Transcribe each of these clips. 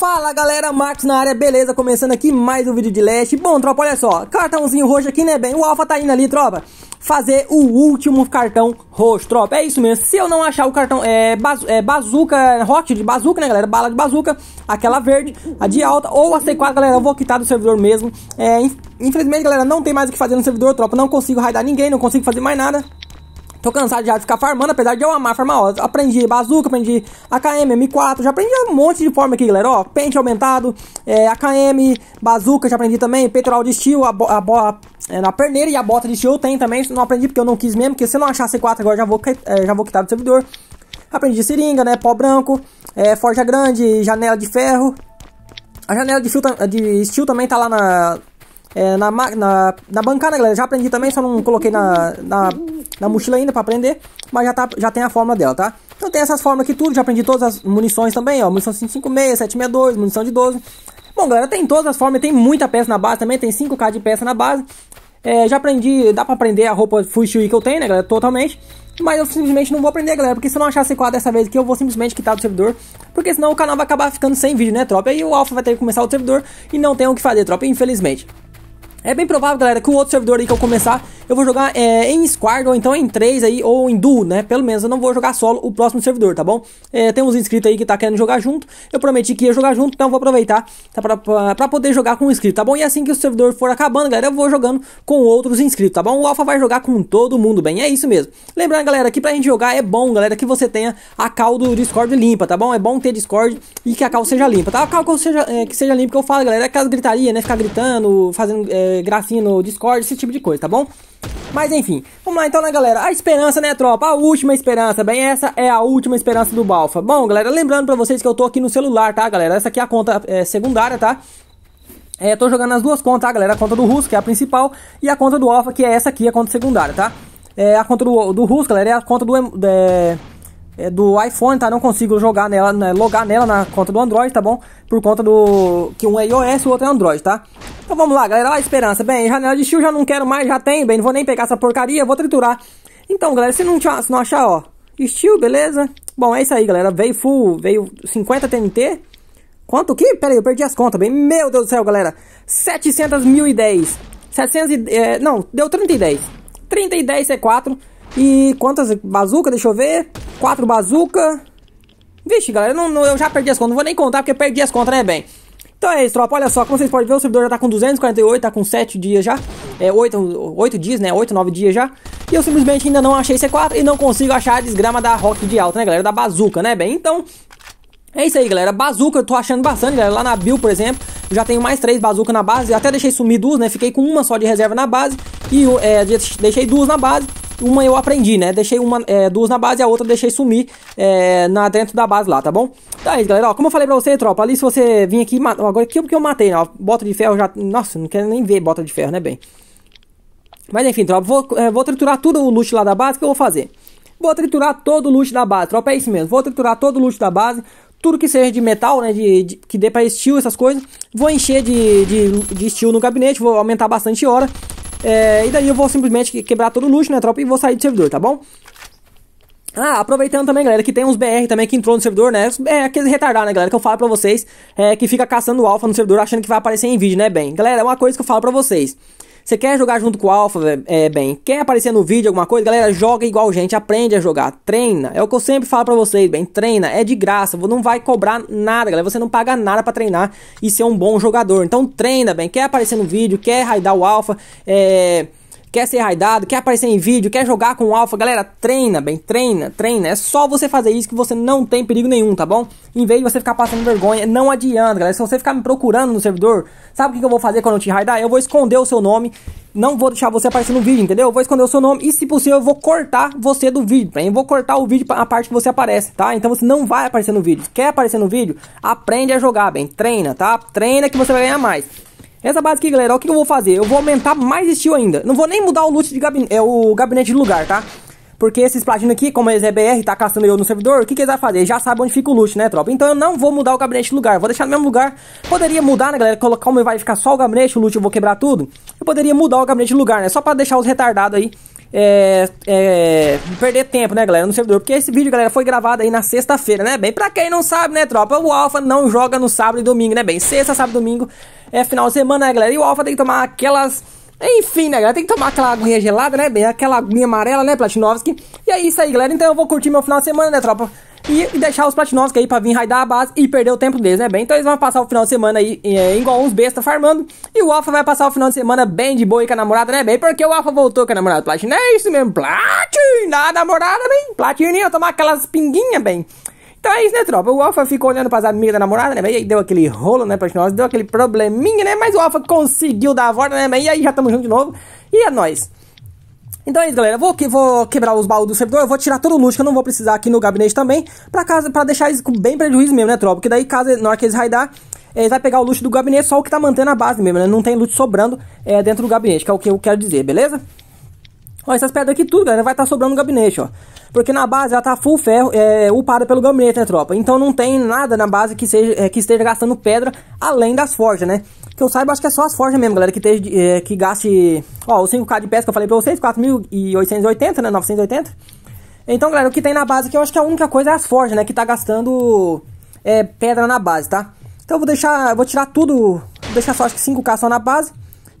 Fala galera, Max na área, beleza? Começando aqui mais um vídeo de leste. Bom, tropa, olha só, cartãozinho roxo aqui, né, bem? O Alpha tá indo ali, tropa, fazer o último cartão roxo, tropa. É isso mesmo, se eu não achar o cartão é, baz, é bazuca, rock é de bazuca, né, galera? Bala de bazuca, aquela verde, a de alta ou a C4, galera, eu vou quitar do servidor mesmo. É, infelizmente, galera, não tem mais o que fazer no servidor, tropa. Não consigo raidar ninguém, não consigo fazer mais nada. Tô cansado já de ficar farmando, apesar de eu amar farmar, ó. Aprendi bazuca, aprendi AKM, M4, já aprendi um monte de forma aqui, galera, ó. Pente aumentado, é, AKM, bazuca, já aprendi também, petrol de estilo, a, a, a é, na perneira e a bota de estilo tem também. Não aprendi porque eu não quis mesmo, porque se eu não achar C4 agora, já vou, é, já vou quitar do servidor. Aprendi seringa, né, pó branco, é, forja grande, janela de ferro. A janela de, fio, de steel também tá lá na, é, na, na, na bancada, galera. Já aprendi também, só não coloquei na, na na mochila ainda para aprender, mas já, tá, já tem a fórmula dela, tá? Então tem essas fórmulas aqui tudo, já aprendi todas as munições também, ó, munição 556, 762, munição de 12. Bom, galera, tem todas as formas, tem muita peça na base também, tem 5k de peça na base. É, já aprendi, dá pra aprender a roupa fushui que eu tenho, né, galera, totalmente. Mas eu simplesmente não vou aprender, galera, porque se eu não achar C4 dessa vez aqui, eu vou simplesmente quitar do servidor. Porque senão o canal vai acabar ficando sem vídeo, né, tropa? E o Alpha vai ter que começar o servidor e não tem o que fazer, tropa, infelizmente. É bem provável, galera, que o outro servidor aí que eu começar, eu vou jogar é, em squad ou então em 3 aí, ou em duo, né? Pelo menos eu não vou jogar solo o próximo servidor, tá bom? É, tem uns inscritos aí que tá querendo jogar junto, eu prometi que ia jogar junto, então eu vou aproveitar tá, pra, pra, pra poder jogar com o inscrito, tá bom? E assim que o servidor for acabando, galera, eu vou jogando com outros inscritos, tá bom? O Alpha vai jogar com todo mundo, bem, é isso mesmo. Lembrando, galera, que pra gente jogar é bom, galera, que você tenha a cal do Discord limpa, tá bom? É bom ter Discord e que a cal seja limpa, tá? A cal que seja, é, que seja limpa, que eu falo, galera, é aquelas gritaria, né? Ficar gritando, fazendo é, gracinha no Discord, esse tipo de coisa, tá bom? Mas enfim, vamos lá então, né, galera? A esperança, né, tropa? A última esperança, bem, essa é a última esperança do Balfa. Bom, galera, lembrando pra vocês que eu tô aqui no celular, tá, galera? Essa aqui é a conta é, secundária, tá? É, tô jogando as duas contas, tá, galera? A conta do Russo, que é a principal, e a conta do alpha que é essa aqui, a conta secundária, tá? É, a conta do, do Russo, galera, é a conta do... É é, do iPhone, tá? Não consigo jogar nela, né, logar nela na conta do Android, tá bom? Por conta do que um é iOS e o outro é Android, tá? Então vamos lá, galera, olha a esperança. Bem, janela de shield já não quero mais, já tem, bem, não vou nem pegar essa porcaria, vou triturar. Então, galera, se não, se não achar, ó, steel, beleza? Bom, é isso aí, galera, veio full, veio 50 TNT. Quanto que? Pera aí, eu perdi as contas, bem, meu Deus do céu, galera, 700 mil e 10. 700 e, é, não, deu 30 e 10. 30 e 10 C4. É e quantas bazuca? Deixa eu ver. Quatro bazuca. Vixe, galera, eu, não, não, eu já perdi as contas. Não vou nem contar porque perdi as contas, né, bem? Então é isso, tropa. Olha só, como vocês podem ver, o servidor já tá com 248, tá com 7 dias já. É, 8, 8 dias, né? 8, 9 dias já. E eu simplesmente ainda não achei C4 e não consigo achar a desgrama da Rock de alta, né, galera? Da bazuca, né, bem? Então, é isso aí, galera. Bazuca eu tô achando bastante, galera. Lá na Bill, por exemplo, eu já tenho mais três bazuca na base. Eu até deixei sumir duas, né? Fiquei com uma só de reserva na base. E é, deixei duas na base. Uma eu aprendi, né? Deixei uma, é, duas na base, a outra deixei sumir é, na, dentro da base lá, tá bom? Então é isso, galera. Ó, como eu falei pra você, tropa, ali se você vir aqui... Agora aqui é que eu matei, né? Ó, bota de ferro já... Nossa, não quero nem ver bota de ferro, né, bem? Mas enfim, tropa, vou, é, vou triturar tudo o loot lá da base que eu vou fazer. Vou triturar todo o loot da base, tropa, é isso mesmo. Vou triturar todo o loot da base, tudo que seja de metal, né, de, de que dê pra steel, essas coisas. Vou encher de, de, de steel no gabinete, vou aumentar bastante hora. É, e daí eu vou simplesmente quebrar todo o luxo, né, tropa? E vou sair do servidor, tá bom? Ah, aproveitando também, galera, que tem uns BR também que entrou no servidor, né? É aquele retardado, né, galera, que eu falo pra vocês, é, que fica caçando alfa no servidor achando que vai aparecer em vídeo, né, bem? Galera, é uma coisa que eu falo pra vocês. Você quer jogar junto com o Alpha, é, é, bem, quer aparecer no vídeo alguma coisa, galera, joga igual gente, aprende a jogar, treina. É o que eu sempre falo para vocês, bem, treina, é de graça, não vai cobrar nada, galera, você não paga nada para treinar e ser um bom jogador. Então treina, bem, quer aparecer no vídeo, quer raidar o Alpha, é quer ser raidado, quer aparecer em vídeo, quer jogar com o alfa, galera, treina, bem, treina, treina. É só você fazer isso que você não tem perigo nenhum, tá bom? Em vez de você ficar passando vergonha, não adianta, galera. Se você ficar me procurando no servidor, sabe o que eu vou fazer quando eu te raidar? Eu vou esconder o seu nome não vou deixar você aparecer no vídeo, entendeu? Eu vou esconder o seu nome e, se possível, eu vou cortar você do vídeo, bem. Tá? Eu vou cortar o vídeo, a parte que você aparece, tá? Então você não vai aparecer no vídeo. Quer aparecer no vídeo? Aprende a jogar, bem. Treina, tá? Treina que você vai ganhar mais. Essa base aqui, galera, ó, o que eu vou fazer? Eu vou aumentar mais estilo ainda. Não vou nem mudar o loot de gabinete, é, o gabinete de lugar, tá? Porque esses platinos aqui, como eles é BR, tá caçando eu no servidor, o que, que eles vão fazer? já sabe onde fica o loot, né, tropa? Então eu não vou mudar o gabinete de lugar, vou deixar no mesmo lugar. Poderia mudar, né, galera? Colocar como vai ficar só o gabinete, o loot eu vou quebrar tudo. Eu poderia mudar o gabinete de lugar, né? Só pra deixar os retardados aí é, é, perder tempo, né, galera, no servidor. Porque esse vídeo, galera, foi gravado aí na sexta-feira, né, bem? Pra quem não sabe, né, tropa, o Alpha não joga no sábado e domingo, né, bem? Sexta, sábado e domingo é final de semana, né, galera? E o Alpha tem que tomar aquelas... Enfim, né, galera? Tem que tomar aquela aguinha gelada, né, bem? Aquela aguinha amarela, né, Platinovski? E é isso aí, galera. Então eu vou curtir meu final de semana, né, tropa? e, e deixar os que aí é pra vir raidar a base e perder o tempo deles, né, bem? Então eles vão passar o final de semana aí é, igual uns bestas farmando. E o Alpha vai passar o final de semana bem de boa aí com a namorada, né, bem? Porque o Alpha voltou com a namorada Platin. É isso mesmo, Platin! a namorada, bem? Platininha, tomar aquelas pinguinhas, bem. Então é isso, né, tropa? O Alpha ficou olhando pras amigas da namorada, né? E aí deu aquele rolo, né, Platinovski? Deu aquele probleminha, né? Mas o Alpha conseguiu dar a volta, né, bem? E aí já tamo junto de novo. E é nóis. Então é isso, galera. Vou, que, vou quebrar os baús do servidor, eu vou tirar todo o loot que eu não vou precisar aqui no gabinete também, pra, casa, pra deixar isso bem prejuízo mesmo, né, tropa? Porque daí, caso, na hora que eles raidar, eles vai pegar o loot do gabinete, só o que tá mantendo a base mesmo, né? Não tem loot sobrando é, dentro do gabinete, que é o que eu quero dizer, beleza? Ó, essas pedras aqui tudo, galera, vai estar tá sobrando no gabinete, ó. Porque na base ela tá full ferro, é, upada pelo gabinete, né, tropa? Então não tem nada na base que, seja, é, que esteja gastando pedra além das forjas, né? que eu saiba, acho que é só as forjas mesmo, galera, que, te, é, eh, que gaste... Ó, o 5K de peça que eu falei pra vocês, 4.880, né, 980. Então, galera, o que tem na base aqui, eu acho que a única coisa é as forjas, né, que tá gastando é, pedra na base, tá? Então eu vou deixar, vou tirar tudo, vou deixar só acho que 5K só na base,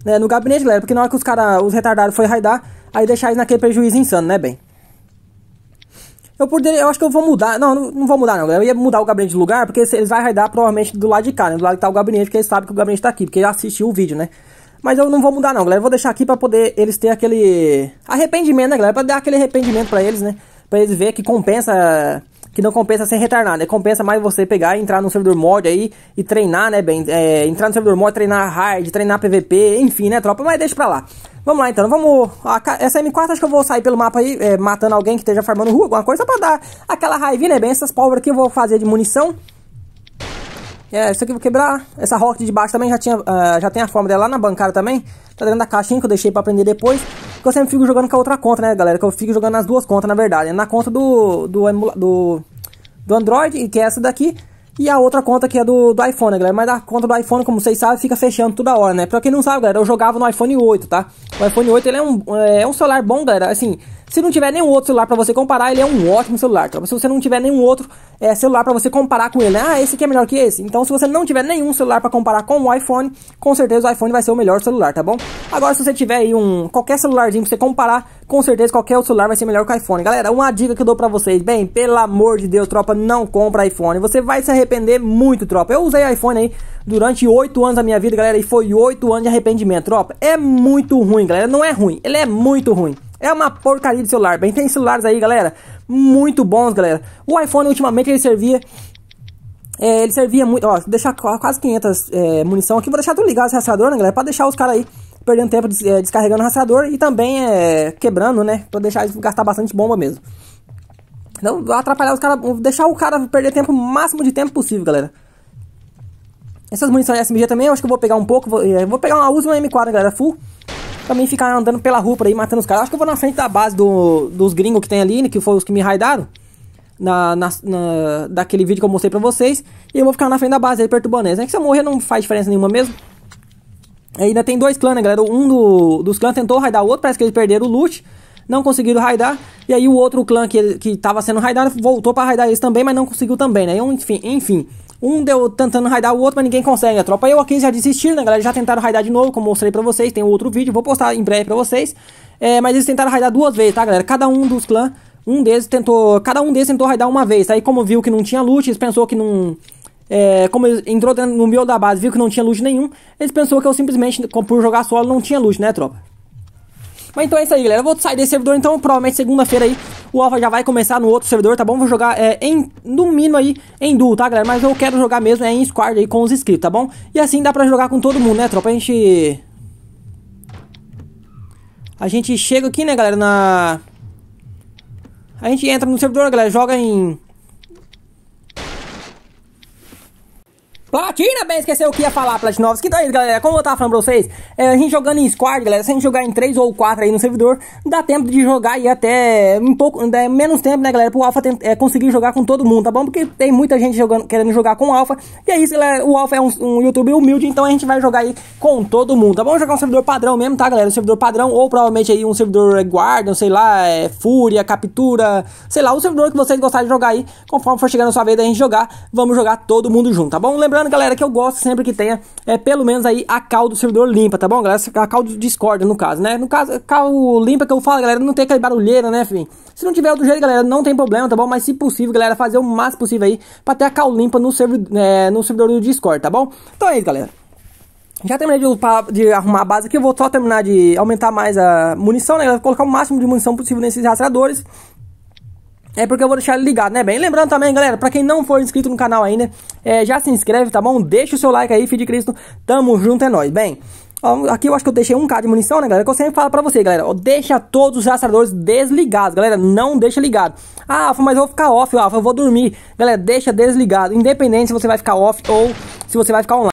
né, no gabinete, galera, porque na hora que os caras, os retardados foi raidar, aí deixar eles naquele prejuízo insano, né, bem? Eu poderia, eu acho que eu vou mudar. Não, não, não vou mudar, não. Eu ia mudar o gabinete de lugar, porque eles vão raidar provavelmente do lado de cá, né? Do lado que tá o gabinete, porque eles sabem que o gabinete tá aqui, porque assistiu o vídeo, né? Mas eu não vou mudar, não, galera. Eu vou deixar aqui pra poder eles ter aquele arrependimento, né, galera? Pra dar aquele arrependimento pra eles, né? Pra eles verem que compensa. Que não compensa ser retardado, né? Compensa mais você pegar e entrar no servidor mod aí e treinar, né, bem? É, entrar no servidor mod, treinar hard, treinar PVP, enfim, né, tropa? Mas deixa pra lá. Vamos lá então, vamos. Essa M4 acho que eu vou sair pelo mapa aí, é, matando alguém que esteja farmando rua, alguma coisa, só pra dar aquela raivinha, né? Bem, essas pólvora aqui eu vou fazer de munição. É, isso aqui eu vou quebrar. Essa rocket de baixo também já, tinha, uh, já tem a forma dela lá na bancada também. Tá dentro da caixinha que eu deixei pra aprender depois. Que eu sempre fico jogando com a outra conta, né, galera? Que eu fico jogando nas duas contas, na verdade. É na conta do, do, do, do Android, que é essa daqui. E a outra conta que é do, do iPhone, galera? Mas a conta do iPhone, como vocês sabem, fica fechando toda hora, né? Pra quem não sabe, galera, eu jogava no iPhone 8, tá? O iPhone 8 ele é um, é um celular bom, galera. Assim, se não tiver nenhum outro celular para você comparar, ele é um ótimo celular, cara. Tá? Se você não tiver nenhum outro é, celular para você comparar com ele, né? ah, esse aqui é melhor que esse. Então, se você não tiver nenhum celular para comparar com o iPhone, com certeza o iPhone vai ser o melhor celular, tá bom? Agora, se você tiver aí um qualquer celularzinho pra você comparar, com certeza qualquer outro celular vai ser melhor que o iPhone. Galera, uma dica que eu dou para vocês, bem, pelo amor de Deus, tropa, não compra iPhone. Você vai se arrepender muito, tropa. Eu usei iPhone aí durante 8 anos da minha vida, galera, e foi 8 anos de arrependimento, tropa. É muito ruim, galera. Não é ruim, ele é muito ruim. É uma porcaria de celular, bem. Tem celulares aí, galera, muito bons, galera. O iPhone, ultimamente, ele servia... É, ele servia muito... Ó, deixar quase 500 é, munição aqui. Vou deixar tudo ligado esse rastreador, né, galera? Pra deixar os caras aí perdendo tempo é, descarregando o rastreador e também é, quebrando, né? Pra deixar eles gastar bastante bomba mesmo. Então, atrapalhar os caras... Deixar o cara perder tempo, o máximo de tempo possível, galera. Essas munições SMG também, eu acho que eu vou pegar um pouco. Vou, é, vou pegar uma última M4, né, galera, full também ficar andando pela rua por aí, matando os caras. Acho que eu vou na frente da base do, dos gringos que tem ali, que foram os que me raidaram. Na, na, na, daquele vídeo que eu mostrei pra vocês. E eu vou ficar na frente da base aí, perturbando eles. é Que se eu morrer não faz diferença nenhuma mesmo. E ainda tem dois clãs, né, galera? Um do, dos clãs tentou raidar o outro, parece que eles perderam o loot. Não conseguiram raidar. E aí o outro clã que, que tava sendo raidado voltou pra raidar eles também, mas não conseguiu também, né? Enfim, enfim. Um deu tentando raidar o outro, mas ninguém consegue. A tropa eu aqui já desistiram, né, galera? Já tentaram raidar de novo, como mostrei pra vocês. Tem outro vídeo, vou postar em breve pra vocês. É, mas eles tentaram raidar duas vezes, tá, galera? Cada um dos clãs, um deles tentou... Cada um deles tentou raidar uma vez, aí como viu que não tinha loot, eles pensou que não... É, como entrou no meu da base, viu que não tinha loot nenhum, eles pensou que eu simplesmente, por jogar solo, não tinha loot, né, tropa? Mas então é isso aí, galera. Eu vou sair desse servidor, então, provavelmente segunda-feira aí o Alpha já vai começar no outro servidor, tá bom? Vou jogar é, em, no mínimo aí em duo, tá, galera? Mas eu quero jogar mesmo é, em squad aí com os inscritos, tá bom? E assim dá pra jogar com todo mundo, né, tropa? A gente... A gente chega aqui, né, galera, na... A gente entra no servidor, galera, joga em Platina, bem, esqueceu o que ia falar, Platinovs. Então é isso, galera. Como eu tava falando pra vocês, é, a gente jogando em squad, galera, se a gente jogar em 3 ou 4 aí no servidor, dá tempo de jogar e até um pouco, é, menos tempo, né, galera, pro Alpha tem, é, conseguir jogar com todo mundo, tá bom? Porque tem muita gente jogando, querendo jogar com o Alpha. E é isso, galera, o Alpha é um, um YouTube humilde, então a gente vai jogar aí com todo mundo, tá bom? Jogar um servidor padrão mesmo, tá, galera? Um servidor padrão, ou provavelmente aí um servidor Guardian, sei lá, é, Fúria, Captura, sei lá, um servidor que vocês gostarem de jogar aí, conforme for chegando a sua vez da gente jogar, vamos jogar todo mundo junto, tá bom? Lembrando Lembrando, galera, que eu gosto sempre que tenha é, pelo menos aí a cal do servidor limpa, tá bom, galera? A cal do Discord, no caso, né? No caso, cal limpa que eu falo, galera, não tem aquela barulheira, né, enfim. Se não tiver do jeito, galera, não tem problema, tá bom? Mas se possível, galera, fazer o máximo possível aí pra ter a cal limpa no, servi é, no servidor do Discord, tá bom? Então é isso, galera. Já terminei de, de, arrumar a base aqui, eu vou só terminar de aumentar mais a munição, né? Colocar o máximo de munição possível nesses rastreadores é porque eu vou deixar ele ligado, né, bem? Lembrando também, galera, pra quem não for inscrito no canal ainda, é, já se inscreve, tá bom? Deixa o seu like aí, filho de Cristo, tamo junto, é nóis, bem... Ó, aqui eu acho que eu deixei um k de munição, né, galera? Que eu sempre falo pra você, galera. Ó, deixa todos os rastreadores desligados, galera. Não deixa ligado. Ah, Alfa, mas eu vou ficar off, Alfa. Eu vou dormir. Galera, deixa desligado. Independente se você vai ficar off ou se você vai ficar online.